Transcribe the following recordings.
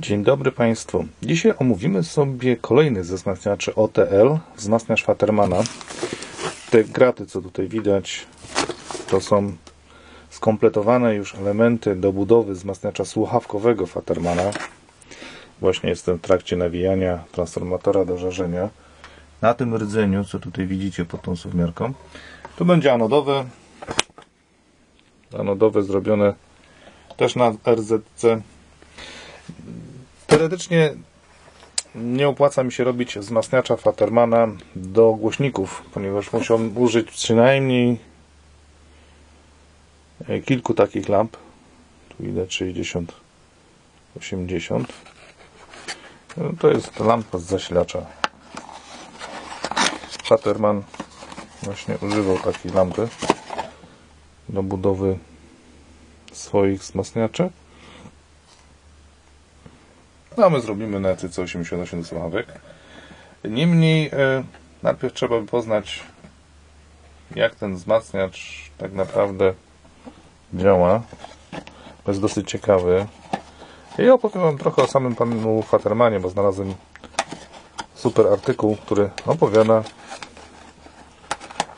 Dzień dobry Państwu. Dzisiaj omówimy sobie kolejny ze wzmacniaczy OTL, wzmacniacz Fatermana. Te graty, co tutaj widać, to są skompletowane już elementy do budowy wzmacniacza słuchawkowego Fatermana. Właśnie jestem w trakcie nawijania transformatora do żarzenia. Na tym rdzeniu, co tutaj widzicie pod tą suwmiarką, to będzie anodowe. Anodowe zrobione też na RZC Teoretycznie nie opłaca mi się robić wzmacniacza Fatermana do głośników, ponieważ musiałbym użyć przynajmniej kilku takich lamp. Tu idę 60, 80. No to jest lampa z zasilacza. Faterman właśnie używał takiej lampy do budowy swoich wzmacniaczy. No my zrobimy na etyce 88 sławek. Niemniej e, najpierw trzeba by poznać, jak ten wzmacniacz tak naprawdę działa. To jest dosyć ciekawy. Ja opowiem Wam trochę o samym panu Fatermanie, bo znalazłem super artykuł, który opowiada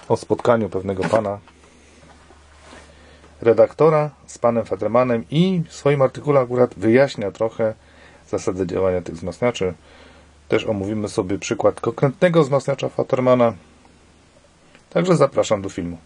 o spotkaniu pewnego pana redaktora z panem Fatermanem i w swoim artykule akurat wyjaśnia trochę zasadę działania tych wzmacniaczy. Też omówimy sobie przykład konkretnego wzmacniacza Fatermana. Także zapraszam do filmu.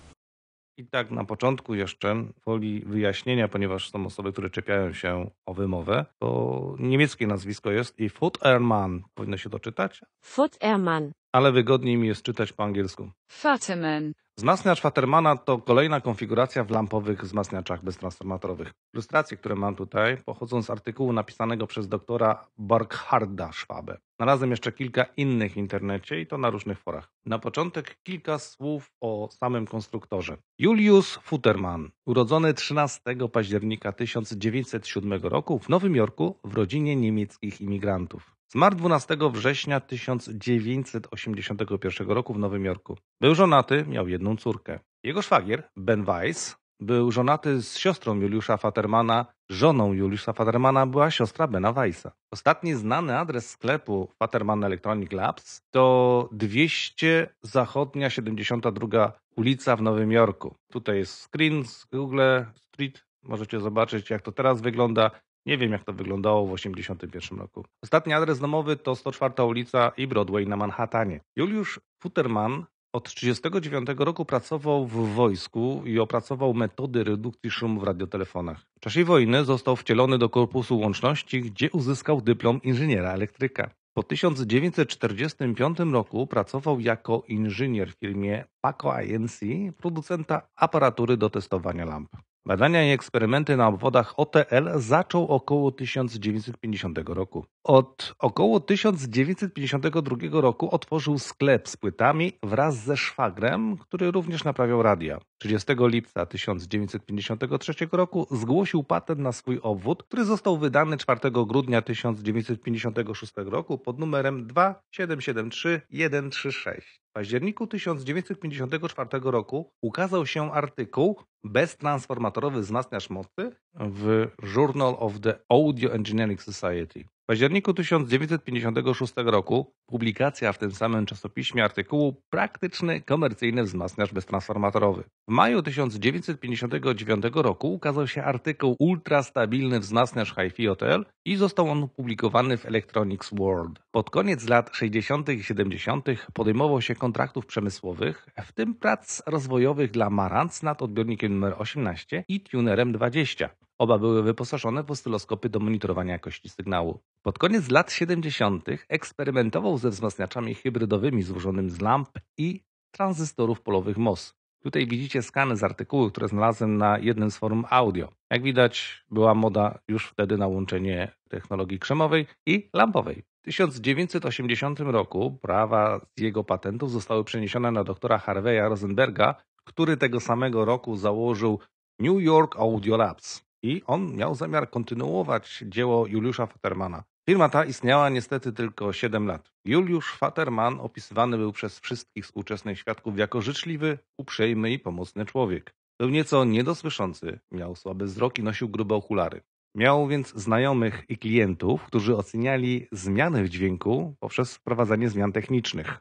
I tak na początku jeszcze woli wyjaśnienia, ponieważ są osoby, które czepiają się o wymowę, to niemieckie nazwisko jest i Futterman powinno się to czytać. Futterman. Ale wygodniej mi jest czytać po angielsku. Futterman. Wzmacniacz Watermana to kolejna konfiguracja w lampowych wzmacniaczach beztransformatorowych. Ilustracje, które mam tutaj, pochodzą z artykułu napisanego przez doktora Borgharda Schwabe. Znalazłem jeszcze kilka innych w internecie i to na różnych forach. Na początek kilka słów o samym konstruktorze. Julius Futterman, urodzony 13 października 1907 roku w Nowym Jorku w rodzinie niemieckich imigrantów. Zmarł 12 września 1981 roku w Nowym Jorku. Był żonaty, miał jedną córkę. Jego szwagier, Ben Weiss, był żonaty z siostrą Juliusza Fatermana. Żoną Juliusza Fatermana była siostra Bena Weissa. Ostatni znany adres sklepu Faterman Electronic Labs to 200 Zachodnia 72 ulica w Nowym Jorku. Tutaj jest screen z Google Street. Możecie zobaczyć, jak to teraz wygląda. Nie wiem, jak to wyglądało w 1981 roku. Ostatni adres domowy to 104 ulica i Broadway na Manhattanie. Juliusz Futterman od 1939 roku pracował w wojsku i opracował metody redukcji szumu w radiotelefonach. W czasie wojny został wcielony do Korpusu Łączności, gdzie uzyskał dyplom inżyniera elektryka. Po 1945 roku pracował jako inżynier w firmie Paco INC, producenta aparatury do testowania lamp. Badania i eksperymenty na obwodach OTL zaczął około 1950 roku. Od około 1952 roku otworzył sklep z płytami wraz ze szwagrem, który również naprawiał radia. 30 lipca 1953 roku zgłosił patent na swój obwód, który został wydany 4 grudnia 1956 roku pod numerem 2773136. W październiku 1954 roku ukazał się artykuł Beztransformatorowy wzmacniacz mocy w Journal of the Audio Engineering Society. W październiku 1956 roku publikacja w tym samym czasopiśmie artykułu Praktyczny komercyjny wzmacniacz beztransformatorowy. W maju 1959 roku ukazał się artykuł Ultrastabilny wzmacniacz HiFi OTL i został on opublikowany w Electronics World. Pod koniec lat 60. i 70. podejmował się kontraktów przemysłowych, w tym prac rozwojowych dla Marantz nad odbiornikiem numer 18 i tunerem 20. Oba były wyposażone w oscyloskopy do monitorowania jakości sygnału. Pod koniec lat 70. eksperymentował ze wzmacniaczami hybrydowymi złożonymi z lamp i tranzystorów polowych MOS. Tutaj widzicie skany z artykułu, które znalazłem na jednym z forum audio. Jak widać, była moda już wtedy na łączenie technologii krzemowej i lampowej. W 1980 roku prawa z jego patentów zostały przeniesione na doktora Harveya Rosenberga, który tego samego roku założył New York Audio Labs i on miał zamiar kontynuować dzieło Juliusza Fatermana. Firma ta istniała niestety tylko 7 lat. Juliusz Faterman opisywany był przez wszystkich współczesnych świadków jako życzliwy, uprzejmy i pomocny człowiek. Był nieco niedosłyszący, miał słaby wzrok i nosił grube okulary. Miał więc znajomych i klientów, którzy oceniali zmiany w dźwięku poprzez wprowadzanie zmian technicznych.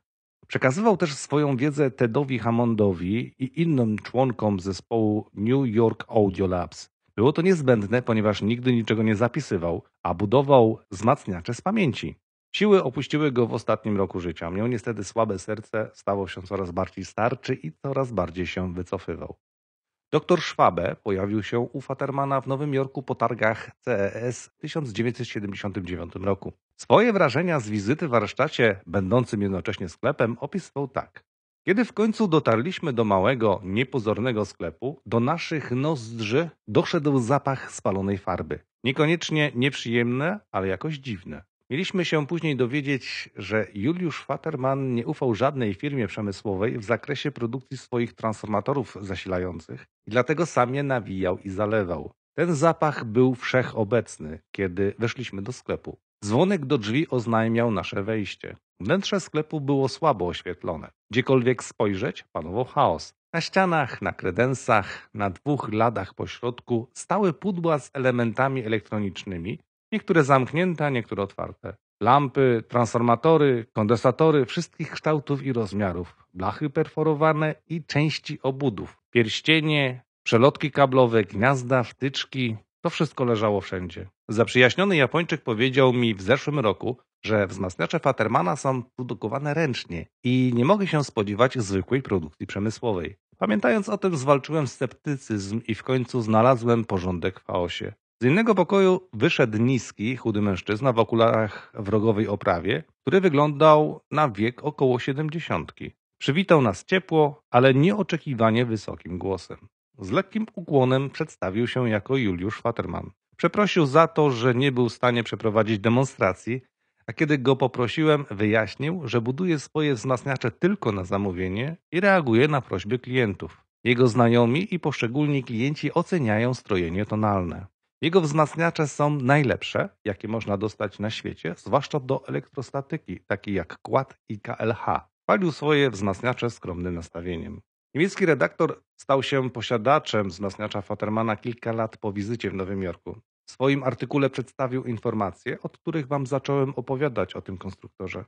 Przekazywał też swoją wiedzę Tedowi Hammondowi i innym członkom zespołu New York Audio Labs. Było to niezbędne, ponieważ nigdy niczego nie zapisywał, a budował wzmacniacze z pamięci. Siły opuściły go w ostatnim roku życia. Miał niestety słabe serce, stawał się coraz bardziej starczy i coraz bardziej się wycofywał. Doktor Schwabe pojawił się u Fatermana w Nowym Jorku po targach CES w 1979 roku. Swoje wrażenia z wizyty w warsztacie, będącym jednocześnie sklepem, opisywał tak. Kiedy w końcu dotarliśmy do małego, niepozornego sklepu, do naszych nozdrzy doszedł zapach spalonej farby. Niekoniecznie nieprzyjemne, ale jakoś dziwne. Mieliśmy się później dowiedzieć, że Juliusz Faterman nie ufał żadnej firmie przemysłowej w zakresie produkcji swoich transformatorów zasilających i dlatego sam je nawijał i zalewał. Ten zapach był wszechobecny, kiedy weszliśmy do sklepu. Dzwonek do drzwi oznajmiał nasze wejście. Wnętrze sklepu było słabo oświetlone. Gdziekolwiek spojrzeć, panował chaos. Na ścianach, na kredensach, na dwóch ladach pośrodku stały pudła z elementami elektronicznymi, niektóre zamknięte, niektóre otwarte. Lampy, transformatory, kondensatory wszystkich kształtów i rozmiarów, blachy perforowane i części obudów, pierścienie, przelotki kablowe, gniazda, wtyczki, to wszystko leżało wszędzie. Zaprzyjaźniony Japończyk powiedział mi w zeszłym roku, że wzmacniacze Fatermana są produkowane ręcznie i nie mogę się spodziewać zwykłej produkcji przemysłowej. Pamiętając o tym zwalczyłem sceptycyzm i w końcu znalazłem porządek w chaosie. Z innego pokoju wyszedł niski, chudy mężczyzna w okularach wrogowej oprawie, który wyglądał na wiek około siedemdziesiątki. Przywitał nas ciepło, ale nieoczekiwanie wysokim głosem. Z lekkim ukłonem przedstawił się jako Juliusz Waterman. Przeprosił za to, że nie był w stanie przeprowadzić demonstracji, a kiedy go poprosiłem, wyjaśnił, że buduje swoje wzmacniacze tylko na zamówienie i reaguje na prośby klientów. Jego znajomi i poszczególni klienci oceniają strojenie tonalne. Jego wzmacniacze są najlepsze, jakie można dostać na świecie, zwłaszcza do elektrostatyki, takie jak kład i KLH. Palił swoje wzmacniacze skromnym nastawieniem. Niemiecki redaktor stał się posiadaczem wzmacniacza Fatermana kilka lat po wizycie w Nowym Jorku. W swoim artykule przedstawił informacje, od których wam zacząłem opowiadać o tym konstruktorze.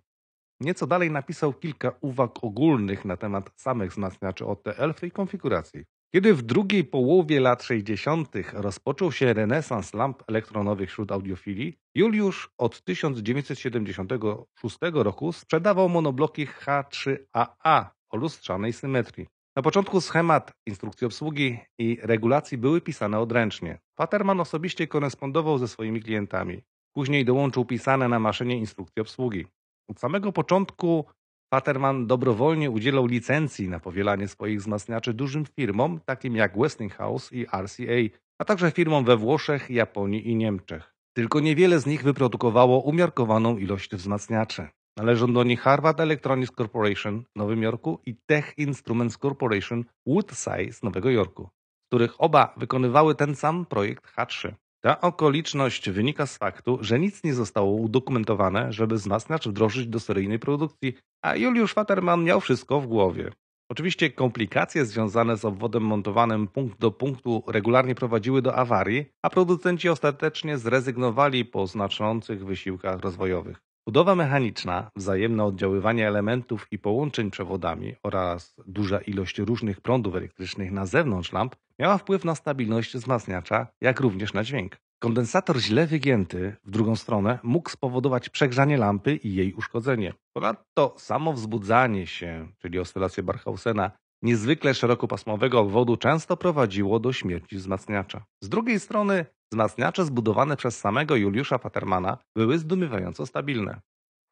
Nieco dalej napisał kilka uwag ogólnych na temat samych wzmacniaczy OTL w tej konfiguracji. Kiedy w drugiej połowie lat 60. rozpoczął się renesans lamp elektronowych wśród audiofilii, Juliusz od 1976 roku sprzedawał monobloki H3AA o lustrzanej symetrii. Na początku schemat instrukcji obsługi i regulacji były pisane odręcznie. Paterman osobiście korespondował ze swoimi klientami. Później dołączył pisane na maszynie instrukcje obsługi. Od samego początku Paterman dobrowolnie udzielał licencji na powielanie swoich wzmacniaczy dużym firmom, takim jak Westinghouse i RCA, a także firmom we Włoszech, Japonii i Niemczech. Tylko niewiele z nich wyprodukowało umiarkowaną ilość wzmacniaczy. Należą do nich Harvard Electronics Corporation w Nowym Jorku i Tech Instruments Corporation Woodside z Nowego Jorku, z których oba wykonywały ten sam projekt H3. Ta okoliczność wynika z faktu, że nic nie zostało udokumentowane, żeby wzmacniacz wdrożyć do seryjnej produkcji, a Juliusz Waterman miał wszystko w głowie. Oczywiście komplikacje związane z obwodem montowanym punkt do punktu regularnie prowadziły do awarii, a producenci ostatecznie zrezygnowali po znaczących wysiłkach rozwojowych. Budowa mechaniczna, wzajemne oddziaływanie elementów i połączeń przewodami oraz duża ilość różnych prądów elektrycznych na zewnątrz lamp miała wpływ na stabilność wzmacniacza, jak również na dźwięk. Kondensator źle wygięty w drugą stronę mógł spowodować przegrzanie lampy i jej uszkodzenie. Ponadto samo wzbudzanie się, czyli oscylacje Barhausena, niezwykle szerokopasmowego obwodu często prowadziło do śmierci wzmacniacza. Z drugiej strony Wzmacniacze zbudowane przez samego Juliusza Patermana były zdumiewająco stabilne.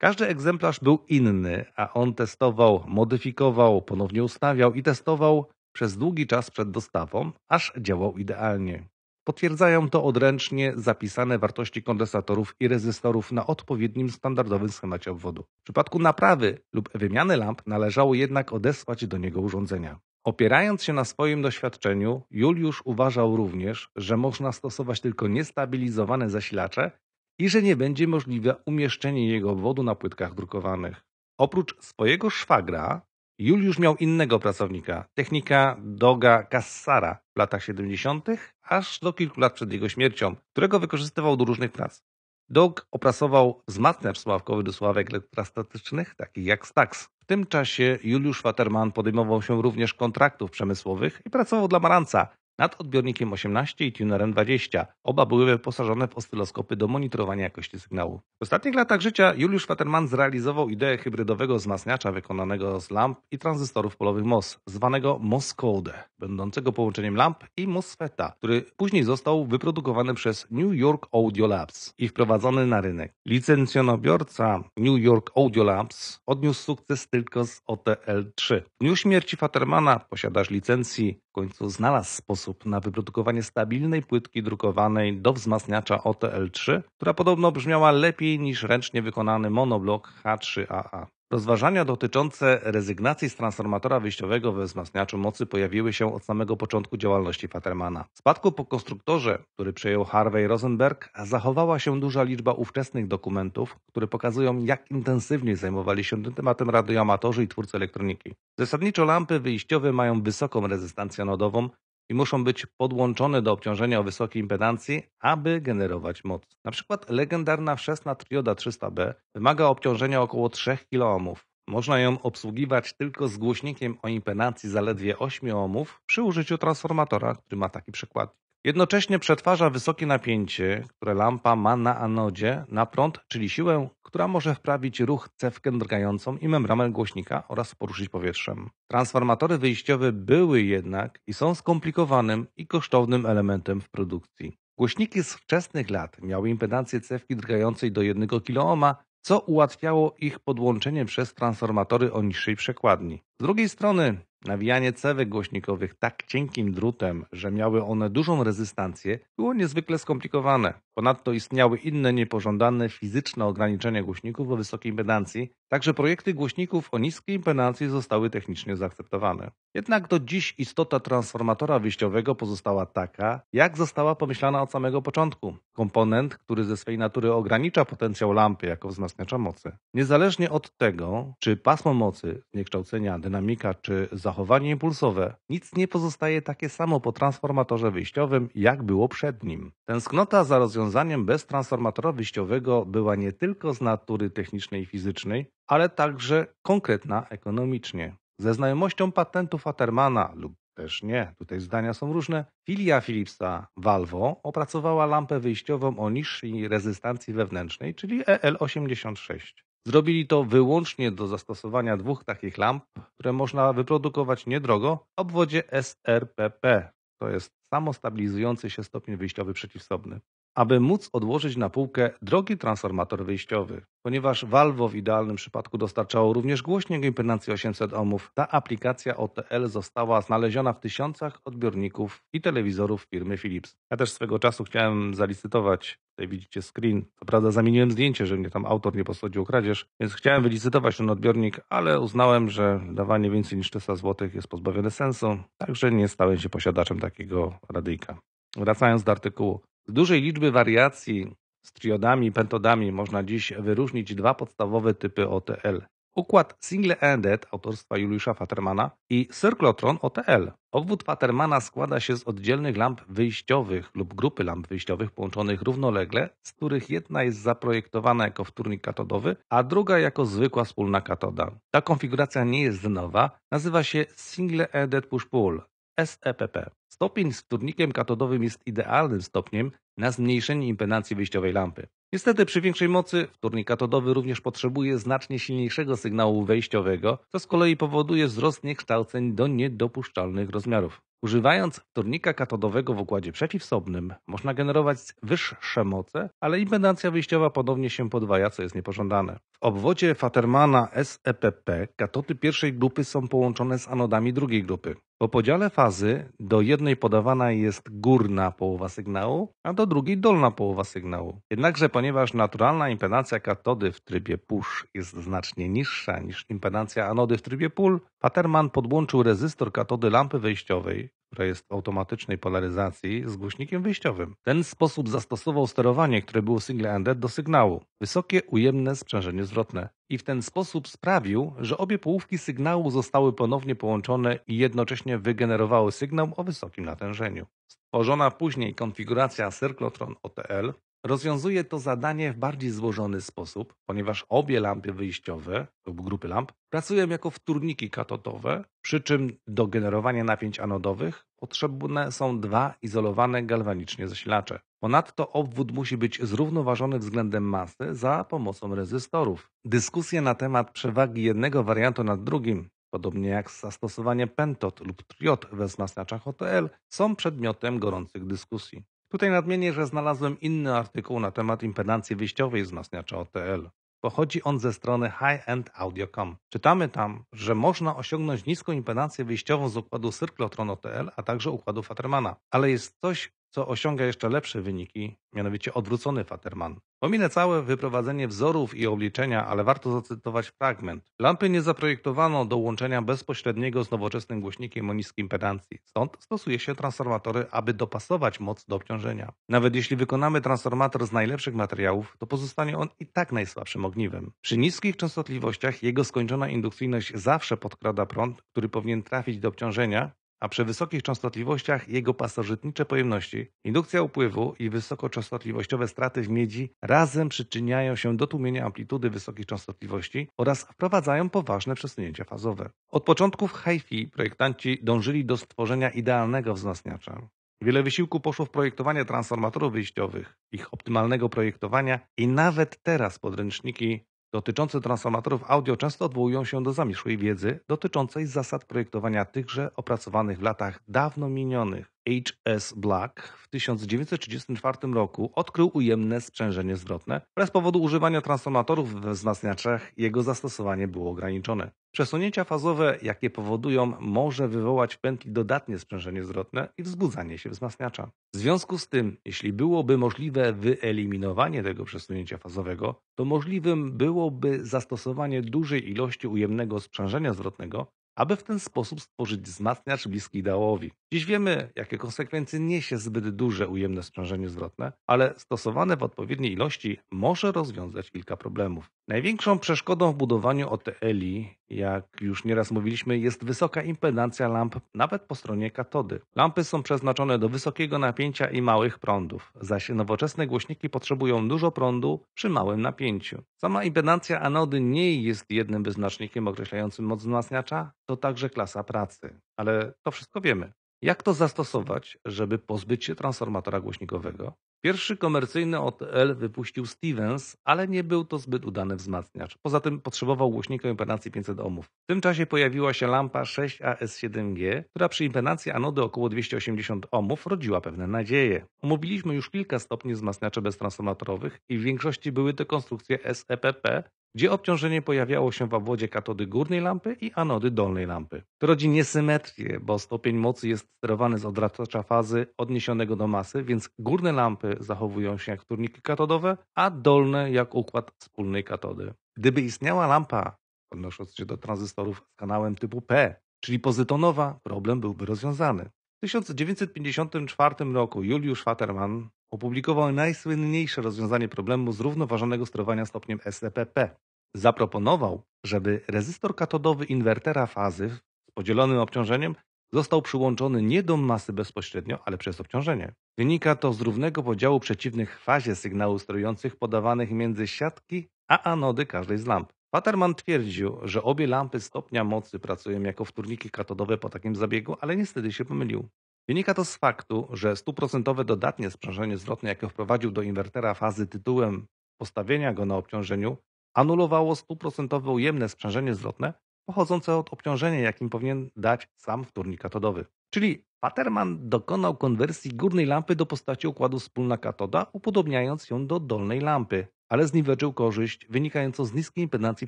Każdy egzemplarz był inny, a on testował, modyfikował, ponownie ustawiał i testował przez długi czas przed dostawą, aż działał idealnie. Potwierdzają to odręcznie zapisane wartości kondensatorów i rezystorów na odpowiednim standardowym schemacie obwodu. W przypadku naprawy lub wymiany lamp należało jednak odesłać do niego urządzenia. Opierając się na swoim doświadczeniu, Juliusz uważał również, że można stosować tylko niestabilizowane zasilacze i że nie będzie możliwe umieszczenie jego wodu na płytkach drukowanych. Oprócz swojego szwagra, Juliusz miał innego pracownika, technika Doga Kassara w latach 70., aż do kilku lat przed jego śmiercią, którego wykorzystywał do różnych prac. Dog opracował wzmacniacz sławkowy do sławek elektrostatycznych, takich jak Stax. W tym czasie Juliusz Waterman podejmował się również kontraktów przemysłowych i pracował dla Maranca, nad odbiornikiem 18 i tunerem 20. Oba były wyposażone w oscyloskopy do monitorowania jakości sygnału. W ostatnich latach życia Juliusz Waterman zrealizował ideę hybrydowego wzmacniacza wykonanego z lamp i tranzystorów polowych MOS, zwanego MOS Code, będącego połączeniem lamp i MOSFETA, który później został wyprodukowany przez New York Audio Labs i wprowadzony na rynek. Licencjonobiorca New York Audio Labs odniósł sukces tylko z OTL3. W dniu śmierci Fatermana posiadacz licencji końcu znalazł sposób na wyprodukowanie stabilnej płytki drukowanej do wzmacniacza OTL3, która podobno brzmiała lepiej niż ręcznie wykonany monoblok H3AA. Rozważania dotyczące rezygnacji z transformatora wyjściowego we wzmacniaczu mocy pojawiły się od samego początku działalności Fatermana. W spadku po konstruktorze, który przejął Harvey Rosenberg, zachowała się duża liczba ówczesnych dokumentów, które pokazują, jak intensywnie zajmowali się tym tematem radioamatorzy i twórcy elektroniki. Zasadniczo lampy wyjściowe mają wysoką rezystancję nodową, i muszą być podłączone do obciążenia o wysokiej impedancji, aby generować moc. Na przykład legendarna wszesna trioda 300B wymaga obciążenia około 3 kiloohmów. Można ją obsługiwać tylko z głośnikiem o impedancji zaledwie 8 ohmów przy użyciu transformatora, który ma taki przekładnik. Jednocześnie przetwarza wysokie napięcie, które lampa ma na anodzie, na prąd, czyli siłę, która może wprawić ruch cewkę drgającą i membranę głośnika oraz poruszyć powietrzem. Transformatory wyjściowe były jednak i są skomplikowanym i kosztownym elementem w produkcji. Głośniki z wczesnych lat miały impedancję cewki drgającej do 1 kOhm, co ułatwiało ich podłączenie przez transformatory o niższej przekładni. Z drugiej strony nawijanie cewek głośnikowych tak cienkim drutem, że miały one dużą rezystancję, było niezwykle skomplikowane. Ponadto istniały inne niepożądane fizyczne ograniczenia głośników o wysokiej impedancji, także projekty głośników o niskiej impedancji zostały technicznie zaakceptowane. Jednak do dziś istota transformatora wyjściowego pozostała taka, jak została pomyślana od samego początku. Komponent, który ze swej natury ogranicza potencjał lampy jako wzmacniacza mocy. Niezależnie od tego, czy pasmo mocy zniekształcenia dynamika czy zachowanie impulsowe, nic nie pozostaje takie samo po transformatorze wyjściowym, jak było przed nim. Tęsknota za rozwiązaniem bez transformatora wyjściowego była nie tylko z natury technicznej i fizycznej, ale także konkretna ekonomicznie. Ze znajomością patentów Atermana lub też nie, tutaj zdania są różne. Filia Philipsa Valvo opracowała lampę wyjściową o niższej rezystancji wewnętrznej, czyli EL86. Zrobili to wyłącznie do zastosowania dwóch takich lamp, które można wyprodukować niedrogo w obwodzie SRPP. To jest samostabilizujący się stopień wyjściowy przeciwsobny aby móc odłożyć na półkę drogi transformator wyjściowy. Ponieważ Valvo w idealnym przypadku dostarczało również głośnik impedancji 800 ohmów, ta aplikacja OTL została znaleziona w tysiącach odbiorników i telewizorów firmy Philips. Ja też swego czasu chciałem zalicytować, tutaj widzicie screen, co prawda zamieniłem zdjęcie, że mnie tam autor nie posądził kradzież, więc chciałem wylicytować ten odbiornik, ale uznałem, że dawanie więcej niż 300 zł jest pozbawione sensu, także nie stałem się posiadaczem takiego radyjka. Wracając do artykułu. Z dużej liczby wariacji z triodami i pentodami można dziś wyróżnić dwa podstawowe typy OTL. Układ single-ended autorstwa Juliusza Fatermana i cyrklotron OTL. Obwód Fatermana składa się z oddzielnych lamp wyjściowych lub grupy lamp wyjściowych połączonych równolegle, z których jedna jest zaprojektowana jako wtórnik katodowy, a druga jako zwykła wspólna katoda. Ta konfiguracja nie jest nowa, nazywa się single-ended push-pull, SEPP. Stopień z turnikiem katodowym jest idealnym stopniem na zmniejszenie impedancji wyjściowej lampy. Niestety przy większej mocy wtórnik katodowy również potrzebuje znacznie silniejszego sygnału wejściowego, co z kolei powoduje wzrost niekształceń do niedopuszczalnych rozmiarów. Używając turnika katodowego w układzie przeciwsobnym można generować wyższe moce, ale impedancja wyjściowa ponownie się podwaja, co jest niepożądane. W obwodzie Fatermana SEPP katody pierwszej grupy są połączone z anodami drugiej grupy. Po podziale fazy do jednej podawana jest górna połowa sygnału, a do drugiej dolna połowa sygnału. Jednakże ponieważ naturalna impedancja katody w trybie push jest znacznie niższa niż impedancja anody w trybie pull, Paterman podłączył rezystor katody lampy wejściowej, która jest w automatycznej polaryzacji z głośnikiem wyjściowym. Ten sposób zastosował sterowanie, które było single-ended do sygnału. Wysokie ujemne sprzężenie zwrotne. I w ten sposób sprawił, że obie połówki sygnału zostały ponownie połączone i jednocześnie wygenerowały sygnał o wysokim natężeniu. Stworzona później konfiguracja Circlotron OTL Rozwiązuje to zadanie w bardziej złożony sposób, ponieważ obie lampy wyjściowe lub grupy lamp pracują jako wtórniki katodowe, przy czym do generowania napięć anodowych potrzebne są dwa izolowane galwanicznie zasilacze. Ponadto obwód musi być zrównoważony względem masy za pomocą rezystorów. Dyskusje na temat przewagi jednego wariantu nad drugim podobnie jak zastosowanie pentot lub triod we wzmacniaczach OTL, są przedmiotem gorących dyskusji. Tutaj nadmienię, że znalazłem inny artykuł na temat impedancji wyjściowej wzmacniacza OTL. Pochodzi on ze strony highendaudio.com. Czytamy tam, że można osiągnąć niską impedancję wyjściową z układu Cirklotron OTL, a także układu Fatermana. Ale jest coś, co osiąga jeszcze lepsze wyniki, mianowicie odwrócony Faterman. Pominę całe wyprowadzenie wzorów i obliczenia, ale warto zacytować fragment. Lampy nie zaprojektowano do łączenia bezpośredniego z nowoczesnym głośnikiem o niskiej impedancji, stąd stosuje się transformatory, aby dopasować moc do obciążenia. Nawet jeśli wykonamy transformator z najlepszych materiałów, to pozostanie on i tak najsłabszym ogniwem. Przy niskich częstotliwościach jego skończona indukcyjność zawsze podkrada prąd, który powinien trafić do obciążenia, a przy wysokich częstotliwościach jego pasożytnicze pojemności, indukcja upływu i wysokoczęstotliwościowe straty w miedzi razem przyczyniają się do tłumienia amplitudy wysokich częstotliwości oraz wprowadzają poważne przesunięcia fazowe. Od początków HiFi projektanci dążyli do stworzenia idealnego wzmacniacza. Wiele wysiłku poszło w projektowanie transformatorów wyjściowych, ich optymalnego projektowania i nawet teraz podręczniki dotyczące transformatorów audio często odwołują się do zamieszłej wiedzy dotyczącej zasad projektowania tychże opracowanych w latach dawno minionych. H.S. Black w 1934 roku odkrył ujemne sprzężenie zwrotne, Bez powodu używania transformatorów we wzmacniaczach jego zastosowanie było ograniczone. Przesunięcia fazowe, jakie powodują, może wywołać w pętli dodatnie sprzężenie zwrotne i wzbudzanie się wzmacniacza. W związku z tym, jeśli byłoby możliwe wyeliminowanie tego przesunięcia fazowego, to możliwym byłoby zastosowanie dużej ilości ujemnego sprzężenia zwrotnego, aby w ten sposób stworzyć wzmacniacz bliski ideałowi. Dziś wiemy, jakie konsekwencje niesie zbyt duże ujemne sprzężenie zwrotne, ale stosowane w odpowiedniej ilości może rozwiązać kilka problemów. Największą przeszkodą w budowaniu OTL-i, jak już nieraz mówiliśmy, jest wysoka impedancja lamp nawet po stronie katody. Lampy są przeznaczone do wysokiego napięcia i małych prądów, zaś nowoczesne głośniki potrzebują dużo prądu przy małym napięciu. Sama impedancja anody nie jest jednym wyznacznikiem określającym moc wzmacniacza, to także klasa pracy. Ale to wszystko wiemy. Jak to zastosować, żeby pozbyć się transformatora głośnikowego? Pierwszy komercyjny OTL wypuścił Stevens, ale nie był to zbyt udany wzmacniacz. Poza tym potrzebował głośnika impedancji 500 ohmów. W tym czasie pojawiła się lampa 6AS7G, która przy impedancji anody około 280 ohmów rodziła pewne nadzieje. Omówiliśmy już kilka stopni wzmacniaczy beztransformatorowych i w większości były to konstrukcje SEPP gdzie obciążenie pojawiało się w obwodzie katody górnej lampy i anody dolnej lampy. To rodzi niesymetrię, bo stopień mocy jest sterowany z odwracacza fazy odniesionego do masy, więc górne lampy zachowują się jak turniki katodowe, a dolne jak układ wspólnej katody. Gdyby istniała lampa, odnosząc się do tranzystorów z kanałem typu P, czyli pozytonowa, problem byłby rozwiązany. W 1954 roku Juliusz Waterman, opublikował najsłynniejsze rozwiązanie problemu zrównoważonego sterowania stopniem SEPP. Zaproponował, żeby rezystor katodowy inwertera fazy z podzielonym obciążeniem został przyłączony nie do masy bezpośrednio, ale przez obciążenie. Wynika to z równego podziału przeciwnych w fazie sygnałów sterujących podawanych między siatki a anody każdej z lamp. Waterman twierdził, że obie lampy stopnia mocy pracują jako wtórniki katodowe po takim zabiegu, ale niestety się pomylił. Wynika to z faktu, że stuprocentowe dodatnie sprzężenie zwrotne, jakie wprowadził do inwertera fazy tytułem postawienia go na obciążeniu, anulowało stuprocentowe ujemne sprzężenie zwrotne pochodzące od obciążenia, jakim powinien dać sam wtórnik katodowy. Czyli Paterman dokonał konwersji górnej lampy do postaci układu wspólna katoda, upodobniając ją do dolnej lampy, ale zniweczył korzyść wynikającą z niskiej impedancji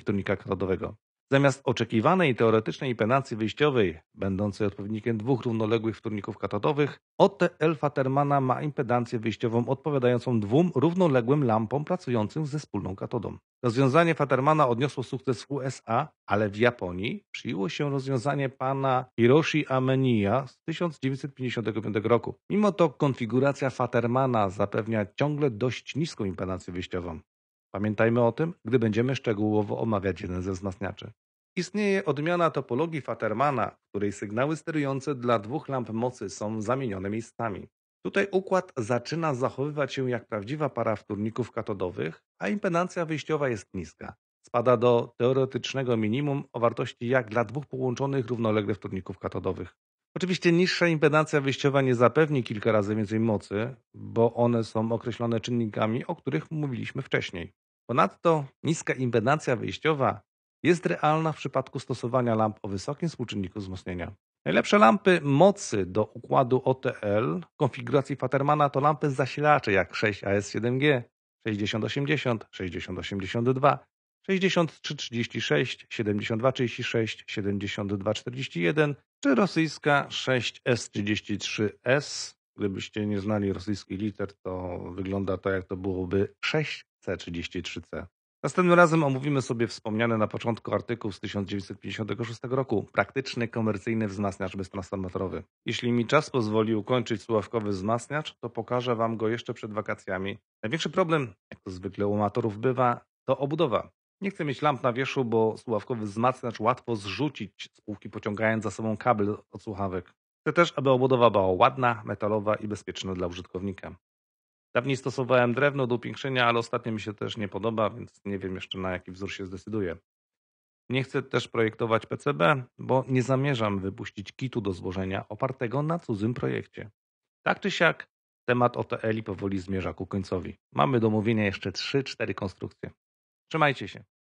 wtórnika katodowego. Zamiast oczekiwanej teoretycznej penacji wyjściowej, będącej odpowiednikiem dwóch równoległych wtórników katatowych, OTL Fatermana ma impedancję wyjściową odpowiadającą dwóm równoległym lampom pracującym z wspólną katodą. Rozwiązanie Fatermana odniosło sukces w USA, ale w Japonii przyjęło się rozwiązanie pana Hiroshi Ameniya z 1955 roku. Mimo to konfiguracja Fatermana zapewnia ciągle dość niską impedancję wyjściową. Pamiętajmy o tym, gdy będziemy szczegółowo omawiać jeden ze wzmacniaczy. Istnieje odmiana topologii Fatermana, której sygnały sterujące dla dwóch lamp mocy są zamienione miejscami. Tutaj układ zaczyna zachowywać się jak prawdziwa para wtórników katodowych, a impedancja wyjściowa jest niska. Spada do teoretycznego minimum o wartości jak dla dwóch połączonych równolegle wtórników katodowych. Oczywiście niższa impedancja wyjściowa nie zapewni kilka razy więcej mocy, bo one są określone czynnikami, o których mówiliśmy wcześniej. Ponadto niska impedancja wyjściowa jest realna w przypadku stosowania lamp o wysokim współczynniku wzmocnienia. Najlepsze lampy mocy do układu OTL w konfiguracji Fatermana to lampy zasilacze jak 6AS7G, 6080, 6082, 6336, 7236, 7241 czy rosyjska 6S33S. Gdybyście nie znali rosyjskich liter, to wygląda to jak to byłoby 6 C33C. Następnym razem omówimy sobie wspomniany na początku artykuł z 1956 roku Praktyczny komercyjny wzmacniacz beztransformatorowy. Jeśli mi czas pozwoli ukończyć słuchawkowy wzmacniacz, to pokażę Wam go jeszcze przed wakacjami. Największy problem, jak to zwykle u amatorów bywa, to obudowa. Nie chcę mieć lamp na wierzchu, bo słuchawkowy wzmacniacz łatwo zrzucić z półki, pociągając za sobą kabel od słuchawek. Chcę też, aby obudowa była ładna, metalowa i bezpieczna dla użytkownika. Dawniej stosowałem drewno do upiększenia, ale ostatnio mi się też nie podoba, więc nie wiem jeszcze na jaki wzór się zdecyduję. Nie chcę też projektować PCB, bo nie zamierzam wypuścić kitu do złożenia opartego na cudzym projekcie. Tak czy siak, temat OTL powoli zmierza ku końcowi. Mamy do mówienia jeszcze 3-4 konstrukcje. Trzymajcie się.